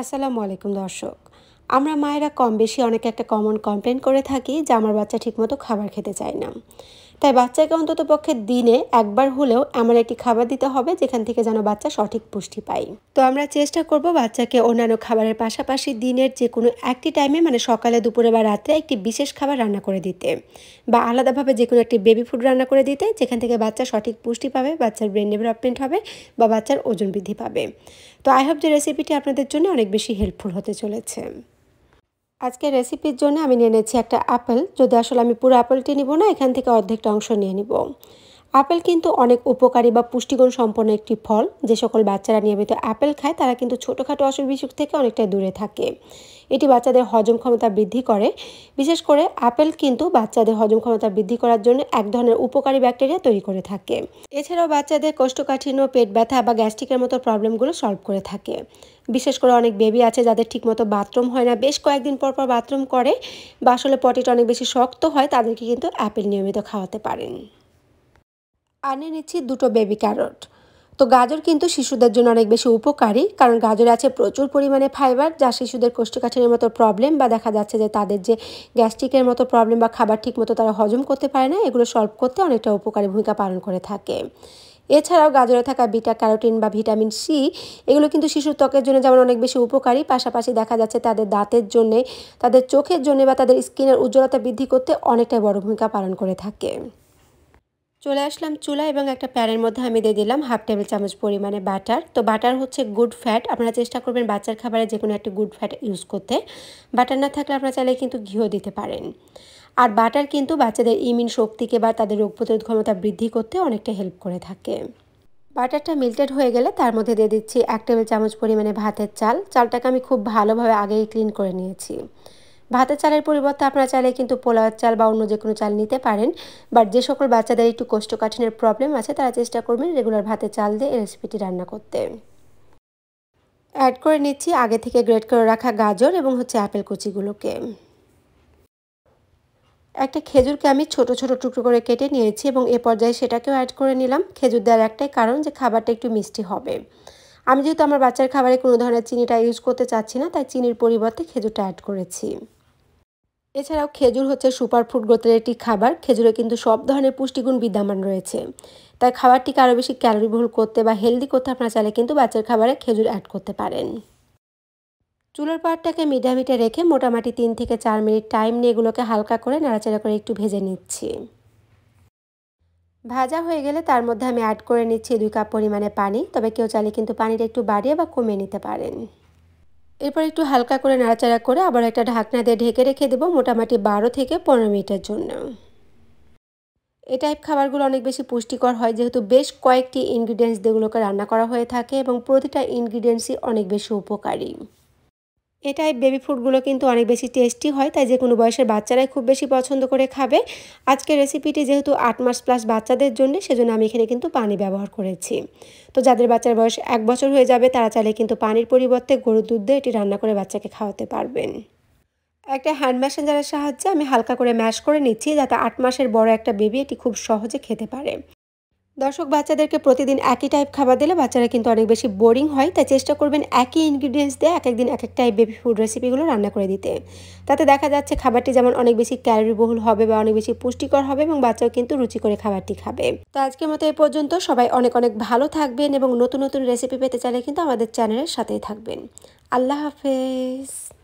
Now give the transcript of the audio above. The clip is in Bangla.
আসসালামু আলাইকুম দর্শক আমরা মায়েরা কম বেশি অনেকে একটা কমন কমপ্লেন করে থাকি যে আমার বাচ্চা ঠিকমতো খাবার খেতে চায় না তাই বাচ্চাকে অন্তত পক্ষে দিনে একবার হলেও এমন একটি খাবার দিতে হবে যেখান থেকে যেন বাচ্চা সঠিক পুষ্টি পায় তো আমরা চেষ্টা করব বাচ্চাকে অন্যান্য খাবারের পাশাপাশি দিনের যে কোনো একটি টাইমে মানে সকালে দুপুরে বা রাতে একটি বিশেষ খাবার রান্না করে দিতে বা আলাদাভাবে যে কোনো একটি বেবি ফুড রান্না করে দিতে যেখান থেকে বাচ্চা সঠিক পুষ্টি পাবে বাচ্চার ব্রেন ডেভেলপমেন্ট হবে বা বাচ্চার ওজন বৃদ্ধি পাবে তো আই হোপ যে রেসিপিটি আপনাদের জন্য অনেক বেশি হেল্পফুল হতে চলেছে আজকে রেসিপির জন্য আমি নিয়ে নিয়েছি একটা আপেল যদি আসলে আমি পুরো আপেলটি নিব না এখান থেকে অর্ধেকটা অংশ নিয়ে নিব আপেল কিন্তু অনেক উপকারী বা পুষ্টিগুণ সম্পন্ন একটি ফল যে সকল বাচ্চারা নিয়মিত আপেল খায় তারা কিন্তু ছোটোখাটো অসুখ বিসুখ থেকে অনেকটা দূরে থাকে এটি বাচ্চাদের হজম ক্ষমতা বৃদ্ধি করে বিশেষ করে আপেল কিন্তু বাচ্চাদের হজম ক্ষমতা বৃদ্ধি করার জন্য এক ধরনের উপকারী ব্যাকটেরিয়া তৈরি করে থাকে এছাড়াও বাচ্চাদের কোষ্ঠকাঠিন্য পেট ব্যথা বা গ্যাস্ট্রিকের মতো প্রবলেমগুলো সলভ করে থাকে বিশেষ করে অনেক বেবি আছে যাদের ঠিকমতো বাথরুম হয় না বেশ কয়েকদিন পর পর বাথরুম করে বা আসলে পটিটা অনেক বেশি শক্ত হয় তাদেরকে কিন্তু অ্যাপেল নিয়মিত খাওয়াতে পারেন আনে নিচ্ছি দুটো বেবি ক্যারট তো গাজর কিন্তু শিশুদের জন্য অনেক বেশি উপকারী কারণ গাজরে আছে প্রচুর পরিমাণে ফাইবার যা শিশুদের কোষ্ঠকাঠিনের মতো প্রবলেম বা দেখা যাচ্ছে যে তাদের যে গ্যাস্ট্রিকের মতো প্রবলেম বা খাবার ঠিক মতো তারা হজম করতে পারে না এগুলো সলভ করতে অনেকটা উপকারী ভূমিকা পালন করে থাকে এছাড়াও গাজরে থাকা বিটা ক্যারোটিন বা ভিটামিন সি এগুলো কিন্তু শিশুর ত্বকের জন্য যেমন অনেক বেশি উপকারী পাশাপাশি দেখা যাচ্ছে তাদের দাঁতের জন্যে তাদের চোখের জন্যে বা তাদের স্কিনের উজ্জ্বলতা বৃদ্ধি করতে অনেকটাই বড় ভূমিকা পালন করে থাকে চলে আসলাম চুলা এবং একটা প্যানের মধ্যে আমি দিয়ে দিলাম হাফ টেবিল চামচ পরিমাণে বাটার তো বাটার হচ্ছে গুড ফ্যাট আপনারা চেষ্টা করবেন বাচ্চার খাবারে যে কোনো একটা গুড ফ্যাট ইউজ করতে বাটার না থাকলে আপনারা চাইলে কিন্তু ঘিও দিতে পারেন আর বাটার কিন্তু বাচ্চাদের ইমিউন শক্তিকে বা তাদের রোগ প্রতিরোধ ক্ষমতা বৃদ্ধি করতে অনেকটা হেল্প করে থাকে বাটারটা মিল্টেড হয়ে গেলে তার মধ্যে দিয়ে দিচ্ছি এক টেবিল চামচ পরিমাণে ভাতের চাল চালটাকে আমি খুব ভালোভাবে আগেই ক্লিন করে নিয়েছি ভাতের চালের পরিবর্তে আপনারা চাইলে কিন্তু পোলাওয়ের চাল বা অন্য যে কোনো চাল নিতে পারেন বাট যে সকল বাচ্চাদের একটু কোষ্ঠকাঠিনের প্রবলেম আছে তারা চেষ্টা করবেন রেগুলার ভাতের চাল দিয়ে রেসিপিটি রান্না করতে অ্যাড করে নিচ্ছি আগে থেকে গ্রেড করে রাখা গাজর এবং হচ্ছে আপেল কুচিগুলোকে একটা খেজুরকে আমি ছোট ছোট টুকরো করে কেটে নিয়েছি এবং এ পর্যায়ে সেটাকেও অ্যাড করে নিলাম খেজুর দেওয়ার একটাই কারণ যে খাবারটা একটু মিষ্টি হবে আমি যেহেতু আমার বাচ্চার খাবারে কোনো ধরনের চিনিটা ইউজ করতে চাচ্ছি না তাই চিনির পরিবর্তে খেজুরটা অ্যাড করেছি এছাড়াও খেজুর হচ্ছে সুপার ফুড গোত্রের একটি খাবার খেজুরে কিন্তু সব ধরনের পুষ্টিগুণ বিদ্যমান রয়েছে তাই খাবারটিকে আরও বেশি ক্যালোরিবহুল করতে বা হেলদি করতে আপনারা চাইলে কিন্তু বাচ্চার খাবারে খেজুর অ্যাড করতে পারেন চুলোর পাটটাকে মিডিয়ামিটে রেখে মোটামুটি তিন থেকে চার মিনিট টাইম নিয়ে এগুলোকে হালকা করে নাড়াচাড়া করে একটু ভেজে নিচ্ছি ভাজা হয়ে গেলে তার মধ্যে আমি অ্যাড করে নিচ্ছি দুই কাপ পরিমাণে পানি তবে কেউ চাইলে কিন্তু পানিটা একটু বাড়িয়ে বা কমিয়ে নিতে পারেন এরপর একটু হালকা করে নাড়াচাড়া করে আবার একটা ঢাকনা দিয়ে ঢেকে রেখে দেবো মোটামুটি বারো থেকে পনেরো মিনিটের জন্য এই টাইপ খাবারগুলো অনেক বেশি পুষ্টিকর হয় যেহেতু বেশ কয়েকটি ইনগ্রিডিয়েন্টস যেগুলোকে রান্না করা হয়ে থাকে এবং প্রতিটা ইনগ্রিডিয়েন্টসই অনেক বেশি উপকারী এটাই বেবি ফুডগুলো কিন্তু অনেক বেশি টেস্টি হয় তাই যে কোনো বয়সের বাচ্চারাই খুব বেশি পছন্দ করে খাবে আজকের রেসিপিটি যেহেতু আট মাস প্লাস বাচ্চাদের জন্য সেজন্য আমি এখানে কিন্তু পানি ব্যবহার করেছি তো যাদের বাচ্চার বয়স এক বছর হয়ে যাবে তারা চাইলে কিন্তু পানির পরিবর্তে গরুর দুধ দিয়ে এটি রান্না করে বাচ্চাকে খাওয়াতে পারবেন একটা হ্যান্ড ম্যাশেঞ্জারের সাহায্যে আমি হালকা করে ম্যাশ করে নিচ্ছি যাতে আট মাসের বড় একটা বেবি এটি খুব সহজে খেতে পারে দর্শক বাচ্চাদেরকে প্রতিদিন একই টাইপ খাবার দিলে বাচ্চারা কিন্তু অনেক বেশি বোরিং হয় তাই চেষ্টা করবেন একই ইনগ্রিডিয়েন্টস দিয়ে এক একদিন এক এক টাইপ বেবি ফুড রেসিপিগুলো রান্না করে দিতে তাতে দেখা যাচ্ছে খাবারটি যেমন অনেক বেশি ক্যালোরিবহুল হবে বা অনেক বেশি পুষ্টিকর হবে এবং বাচ্চাও কিন্তু রুচি করে খাবারটি খাবে তো আজকের মতো এই পর্যন্ত সবাই অনেক অনেক ভালো থাকবেন এবং নতুন নতুন রেসিপি পেতে চাইলে কিন্তু আমাদের চ্যানেলের সাথেই থাকবেন আল্লাহ হাফেজ